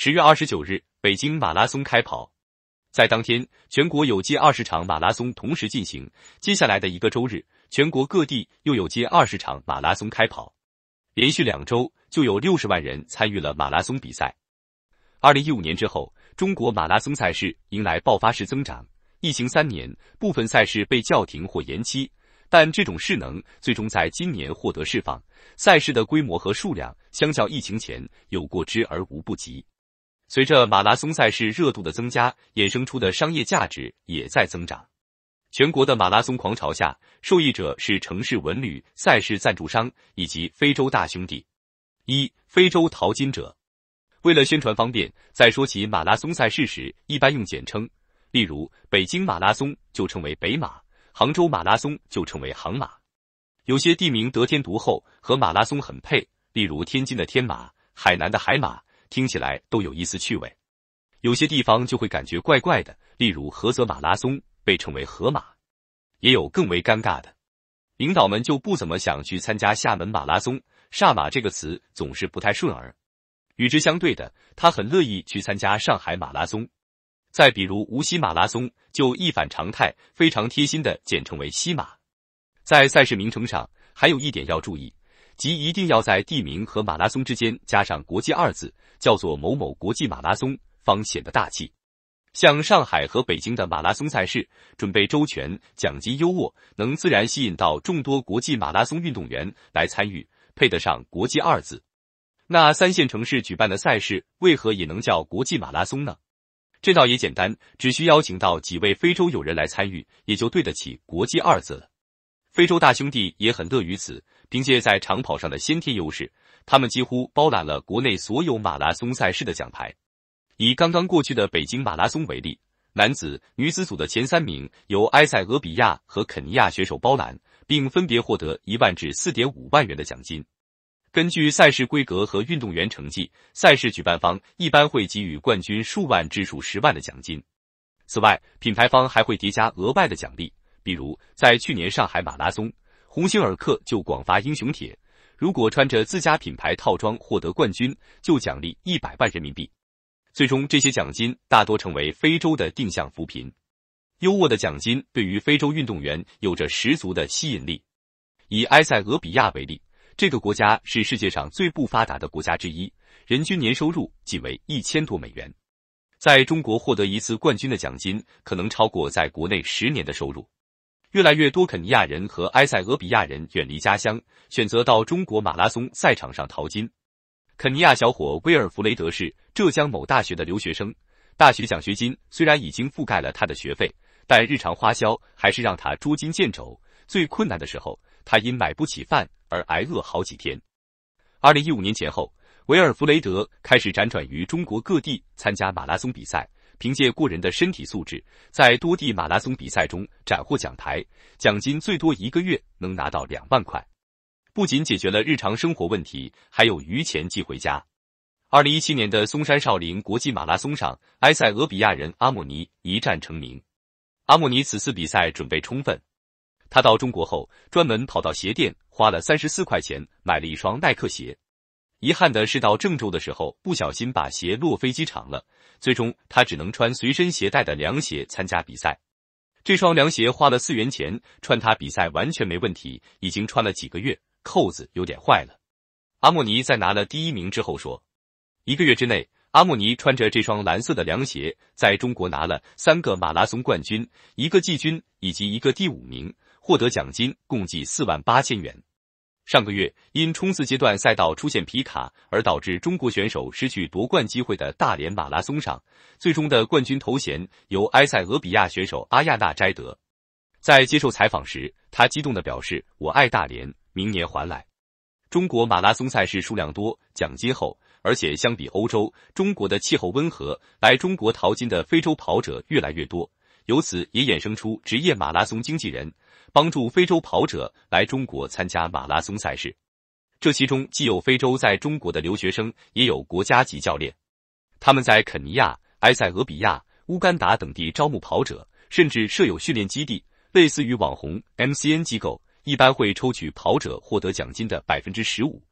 十月二十九日，北京马拉松开跑。在当天，全国有近二十场马拉松同时进行。接下来的一个周日，全国各地又有近二十场马拉松开跑。连续两周，就有六十万人参与了马拉松比赛。二零一五年之后，中国马拉松赛事迎来爆发式增长。疫情三年，部分赛事被叫停或延期，但这种势能最终在今年获得释放。赛事的规模和数量，相较疫情前有过之而无不及。随着马拉松赛事热度的增加，衍生出的商业价值也在增长。全国的马拉松狂潮下，受益者是城市文旅、赛事赞助商以及非洲大兄弟——一非洲淘金者。为了宣传方便，在说起马拉松赛事时，一般用简称，例如北京马拉松就称为北马，杭州马拉松就称为杭马。有些地名得天独厚，和马拉松很配，例如天津的天马，海南的海马。听起来都有一丝趣味，有些地方就会感觉怪怪的，例如菏泽马拉松被称为“河马”，也有更为尴尬的，领导们就不怎么想去参加厦门马拉松“厦马”这个词总是不太顺耳。与之相对的，他很乐意去参加上海马拉松。再比如无锡马拉松就一反常态，非常贴心的简称为“西马”。在赛事名称上，还有一点要注意。即一定要在地名和马拉松之间加上“国际”二字，叫做某某国际马拉松，方显得大气。像上海和北京的马拉松赛事，准备周全，奖金优渥，能自然吸引到众多国际马拉松运动员来参与，配得上“国际”二字。那三线城市举办的赛事为何也能叫国际马拉松呢？这倒也简单，只需邀请到几位非洲友人来参与，也就对得起“国际”二字了。非洲大兄弟也很乐于此，凭借在长跑上的先天优势，他们几乎包揽了国内所有马拉松赛事的奖牌。以刚刚过去的北京马拉松为例，男子、女子组的前三名由埃塞俄比亚和肯尼亚选手包揽，并分别获得一万至四点五万元的奖金。根据赛事规格和运动员成绩，赛事举办方一般会给予冠军数万至数十万的奖金。此外，品牌方还会叠加额外的奖励。比如在去年上海马拉松，鸿星尔克就广发英雄帖，如果穿着自家品牌套装获得冠军，就奖励一百万人民币。最终这些奖金大多成为非洲的定向扶贫。优渥的奖金对于非洲运动员有着十足的吸引力。以埃塞俄比亚为例，这个国家是世界上最不发达的国家之一，人均年收入仅为一千多美元。在中国获得一次冠军的奖金，可能超过在国内十年的收入。越来越多肯尼亚人和埃塞俄比亚人远离家乡，选择到中国马拉松赛场上淘金。肯尼亚小伙威尔弗雷德是浙江某大学的留学生，大学奖学金虽然已经覆盖了他的学费，但日常花销还是让他捉襟见肘。最困难的时候，他因买不起饭而挨饿好几天。二零一五年前后，威尔弗雷德开始辗转于中国各地参加马拉松比赛。凭借过人的身体素质，在多地马拉松比赛中斩获奖牌，奖金最多一个月能拿到两万块，不仅解决了日常生活问题，还有余钱寄回家。二零一七年的嵩山少林国际马拉松上，埃塞俄比亚人阿莫尼一战成名。阿莫尼此次比赛准备充分，他到中国后专门跑到鞋店，花了三十四块钱买了一双耐克鞋。遗憾的是，到郑州的时候不小心把鞋落飞机场了。最终，他只能穿随身携带的凉鞋参加比赛。这双凉鞋花了四元钱，穿它比赛完全没问题，已经穿了几个月，扣子有点坏了。阿莫尼在拿了第一名之后说：“一个月之内，阿莫尼穿着这双蓝色的凉鞋，在中国拿了三个马拉松冠军，一个季军以及一个第五名，获得奖金共计四万八千元。”上个月，因冲刺阶段赛道出现皮卡而导致中国选手失去夺冠机会的大连马拉松上，最终的冠军头衔由埃塞俄比亚选手阿亚纳摘得。在接受采访时，他激动地表示：“我爱大连，明年还来。”中国马拉松赛事数量多，奖金厚，而且相比欧洲，中国的气候温和，来中国淘金的非洲跑者越来越多。由此也衍生出职业马拉松经纪人，帮助非洲跑者来中国参加马拉松赛事。这其中既有非洲在中国的留学生，也有国家级教练。他们在肯尼亚、埃塞俄比亚、乌干达等地招募跑者，甚至设有训练基地，类似于网红 MCN 机构，一般会抽取跑者获得奖金的百分之十五。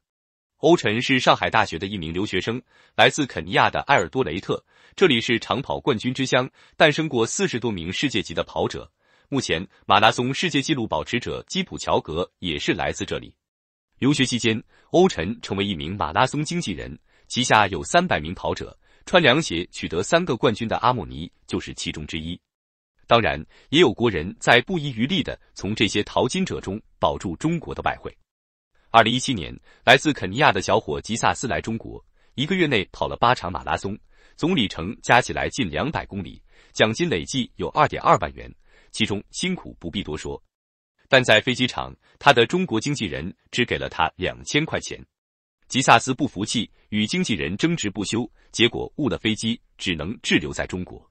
欧辰是上海大学的一名留学生，来自肯尼亚的埃尔多雷特。这里是长跑冠军之乡，诞生过四十多名世界级的跑者。目前，马拉松世界纪录保持者基普乔格也是来自这里。留学期间，欧晨成为一名马拉松经纪人，旗下有三百名跑者，穿凉鞋取得三个冠军的阿莫尼就是其中之一。当然，也有国人在不遗余力的从这些淘金者中保住中国的外汇。二零一七年，来自肯尼亚的小伙吉萨斯来中国，一个月内跑了八场马拉松。总里程加起来近两百公里，奖金累计有二点二万元，其中辛苦不必多说，但在飞机场，他的中国经纪人只给了他两千块钱。吉萨斯不服气，与经纪人争执不休，结果误了飞机，只能滞留在中国。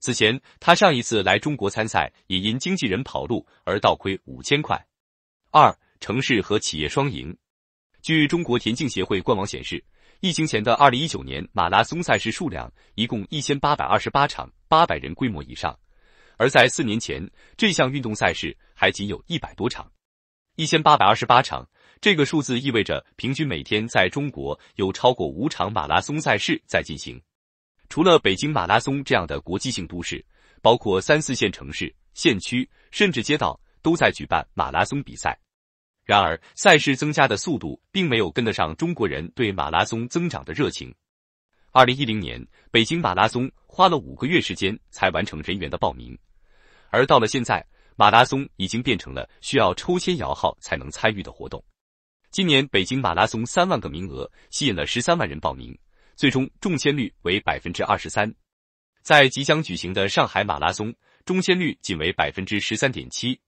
此前，他上一次来中国参赛也因经纪人跑路而倒亏五千块。二城市和企业双赢。据中国田径协会官网显示。疫情前的二零一九年马拉松赛事数量一共一千八百二十八场，八百人规模以上。而在四年前，这项运动赛事还仅有一百多场。一千八百二十八场这个数字意味着，平均每天在中国有超过五场马拉松赛事在进行。除了北京马拉松这样的国际性都市，包括三四线城市、县区甚至街道都在举办马拉松比赛。然而，赛事增加的速度并没有跟得上中国人对马拉松增长的热情。二零一零年，北京马拉松花了五个月时间才完成人员的报名，而到了现在，马拉松已经变成了需要抽签摇号才能参与的活动。今年北京马拉松三万个名额吸引了十三万人报名，最终中签率为百分之二十三。在即将举行的上海马拉松，中签率仅为百分之十三点七。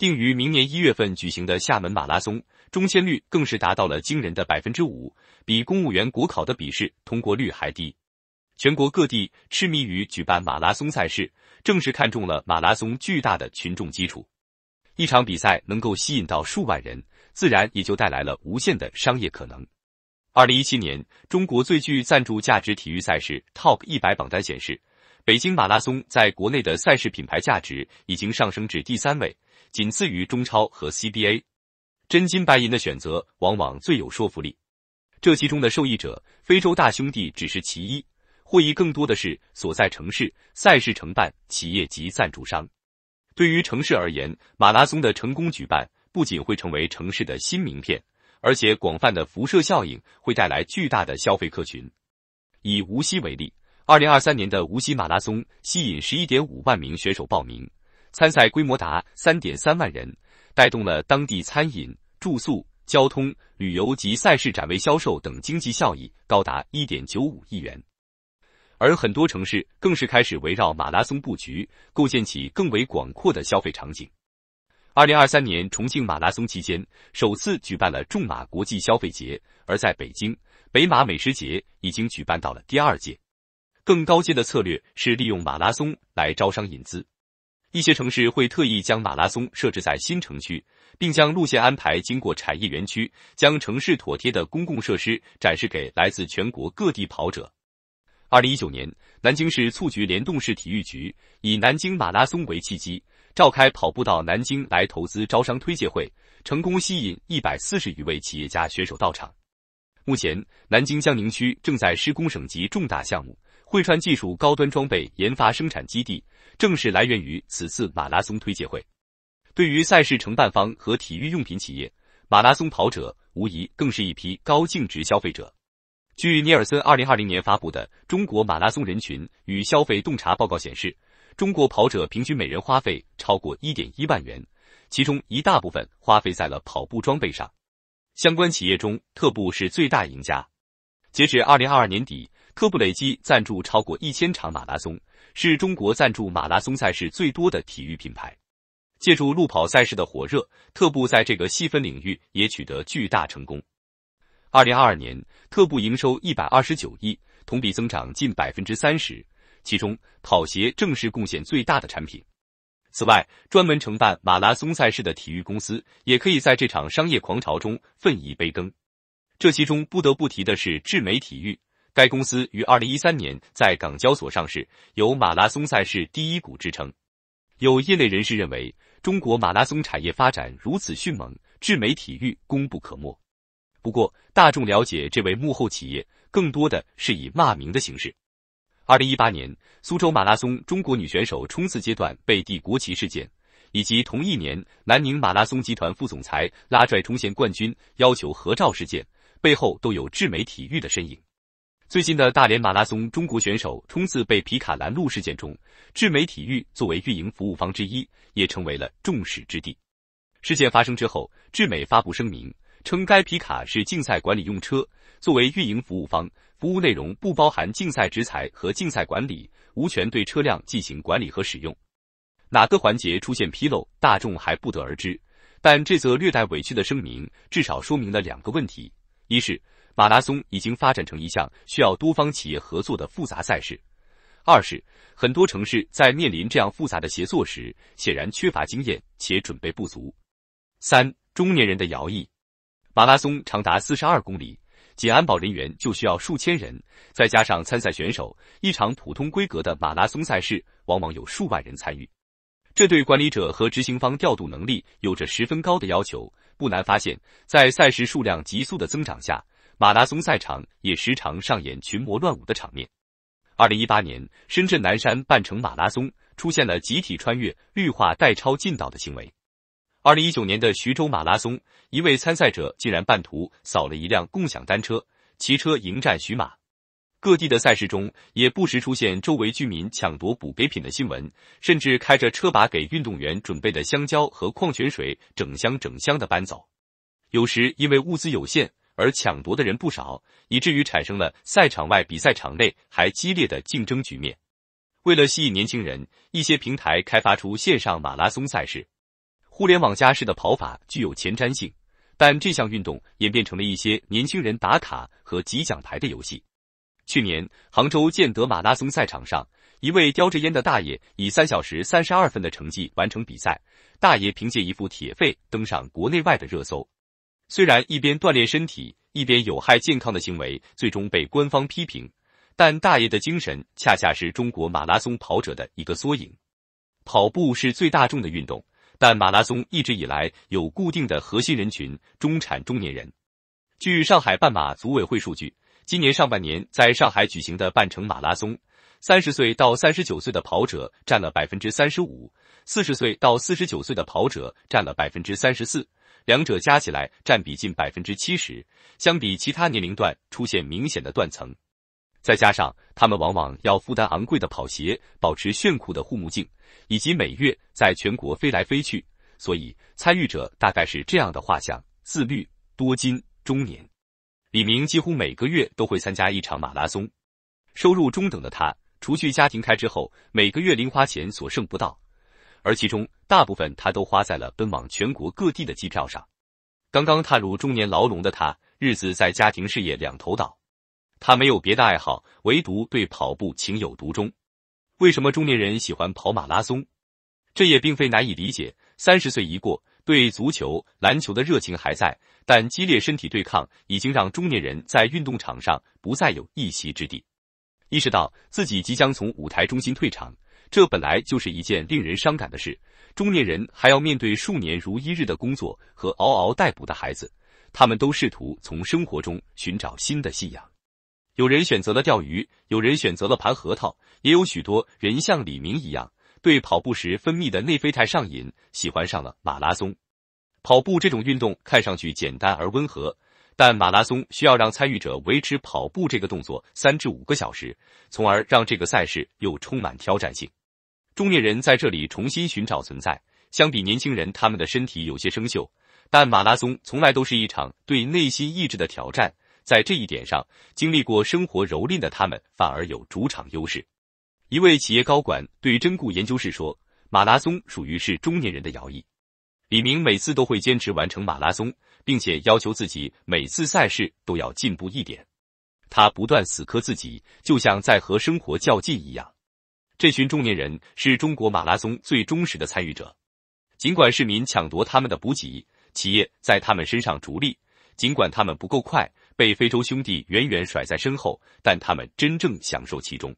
定于明年一月份举行的厦门马拉松，中签率更是达到了惊人的百分之五，比公务员国考的笔试通过率还低。全国各地痴迷于举办马拉松赛事，正是看中了马拉松巨大的群众基础。一场比赛能够吸引到数万人，自然也就带来了无限的商业可能。二零一七年中国最具赞助价值体育赛事 TOP 一百榜单显示，北京马拉松在国内的赛事品牌价值已经上升至第三位。仅次于中超和 C B A，真金白银的选择往往最有说服力。这其中的受益者，非洲大兄弟只是其一，获益更多的是所在城市、赛事承办企业及赞助商。对于城市而言，马拉松的成功举办不仅会成为城市的新名片，而且广泛的辐射效应会带来巨大的消费客群。以无锡为例，二零二三年的无锡马拉松吸引十一点五万名选手报名。参赛规模达三点三万人，带动了当地餐饮、住宿、交通、旅游及赛事展位销售等经济效益高达一点九五亿元。而很多城市更是开始围绕马拉松布局，构建起更为广阔的消费场景。二零二三年重庆马拉松期间，首次举办了重马国际消费节；而在北京，北马美食节已经举办到了第二届。更高阶的策略是利用马拉松来招商引资。一些城市会特意将马拉松设置在新城区，并将路线安排经过产业园区，将城市妥帖的公共设施展示给来自全国各地跑者。二零一九年，南京市促局联动市体育局，以南京马拉松为契机，召开跑步到南京来投资招商推介会，成功吸引一百四十余位企业家选手到场。目前，南京江宁区正在施工省级重大项目。汇川技术高端装备研发生产基地正是来源于此次马拉松推介会。对于赛事承办方和体育用品企业，马拉松跑者无疑更是一批高净值消费者。据尼尔森二零二零年发布的《中国马拉松人群与消费洞察报告》显示，中国跑者平均每人花费超过一点一万元，其中一大部分花费在了跑步装备上。相关企业中，特步是最大赢家。截止二零二二年底。特步累计赞助超过一千场马拉松，是中国赞助马拉松赛事最多的体育品牌。借助路跑赛事的火热，特步在这个细分领域也取得巨大成功。二零二二年，特步营收一百二十九亿，同比增长近百分之三十，其中跑鞋正是贡献最大的产品。此外，专门承办马拉松赛事的体育公司也可以在这场商业狂潮中分一杯羹。这其中不得不提的是智美体育。该公司于二零一三年在港交所上市，有马拉松赛事第一股之称。有业内人士认为，中国马拉松产业发展如此迅猛，智美体育功不可没。不过，大众了解这位幕后企业，更多的是以骂名的形式。二零一八年苏州马拉松中国女选手冲刺阶段被递国旗事件，以及同一年南宁马拉松集团副总裁拉拽冲线冠军要求合照事件，背后都有智美体育的身影。最近的大连马拉松，中国选手冲刺被皮卡拦路事件中，智美体育作为运营服务方之一，也成为了众矢之的。事件发生之后，智美发布声明称，该皮卡是竞赛管理用车，作为运营服务方，服务内容不包含竞赛执裁和竞赛管理，无权对车辆进行管理和使用。哪个环节出现纰漏，大众还不得而知。但这则略带委屈的声明，至少说明了两个问题：一是。马拉松已经发展成一项需要多方企业合作的复杂赛事。二是，很多城市在面临这样复杂的协作时，显然缺乏经验且准备不足。三，中年人的摇役。马拉松长达四十二公里，仅安保人员就需要数千人，再加上参赛选手，一场普通规格的马拉松赛事往往有数万人参与，这对管理者和执行方调度能力有着十分高的要求。不难发现，在赛事数量急速的增长下。马拉松赛场也时常上演群魔乱舞的场面。二零一八年深圳南山半程马拉松出现了集体穿越绿化带超近道的行为。二零一九年的徐州马拉松，一位参赛者竟然半途扫了一辆共享单车，骑车迎战徐马。各地的赛事中也不时出现周围居民抢夺补给品的新闻，甚至开着车把给运动员准备的香蕉和矿泉水整箱整箱的搬走。有时因为物资有限。而抢夺的人不少，以至于产生了赛场外比赛场内还激烈的竞争局面。为了吸引年轻人，一些平台开发出线上马拉松赛事。互联网加式的跑法具有前瞻性，但这项运动演变成了一些年轻人打卡和集奖牌的游戏。去年，杭州建德马拉松赛场上，一位叼着烟的大爷以三小时三十二分的成绩完成比赛，大爷凭借一副铁肺登上国内外的热搜。虽然一边锻炼身体，一边有害健康的行为最终被官方批评，但大爷的精神恰恰是中国马拉松跑者的一个缩影。跑步是最大众的运动，但马拉松一直以来有固定的核心人群——中产中年人。据上海半马组委会数据，今年上半年在上海举行的半程马拉松，三十岁到三十九岁的跑者占了百分之三十五，四十岁到四十九岁的跑者占了百分之三十四。两者加起来占比近百分之七十，相比其他年龄段出现明显的断层。再加上他们往往要负担昂贵的跑鞋、保持炫酷的护目镜，以及每月在全国飞来飞去，所以参与者大概是这样的画像：自律、多金、中年。李明几乎每个月都会参加一场马拉松，收入中等的他，除去家庭开支后，每个月零花钱所剩不到。而其中大部分他都花在了奔往全国各地的机票上。刚刚踏入中年牢笼的他，日子在家庭事业两头倒。他没有别的爱好，唯独对跑步情有独钟。为什么中年人喜欢跑马拉松？这也并非难以理解。三十岁一过，对足球、篮球的热情还在，但激烈身体对抗已经让中年人在运动场上不再有一席之地。意识到自己即将从舞台中心退场。这本来就是一件令人伤感的事。中年人还要面对数年如一日的工作和嗷嗷待哺的孩子，他们都试图从生活中寻找新的信仰。有人选择了钓鱼，有人选择了盘核桃，也有许多人像李明一样，对跑步时分泌的内啡肽上瘾，喜欢上了马拉松。跑步这种运动看上去简单而温和，但马拉松需要让参与者维持跑步这个动作三至五个小时，从而让这个赛事又充满挑战性。中年人在这里重新寻找存在，相比年轻人，他们的身体有些生锈，但马拉松从来都是一场对内心意志的挑战，在这一点上，经历过生活蹂躏的他们反而有主场优势。一位企业高管对真故研究室说：“马拉松属于是中年人的摇役。”李明每次都会坚持完成马拉松，并且要求自己每次赛事都要进步一点，他不断死磕自己，就像在和生活较劲一样。这群中年人是中国马拉松最忠实的参与者，尽管市民抢夺他们的补给，企业在他们身上逐利，尽管他们不够快，被非洲兄弟远远甩在身后，但他们真正享受其中。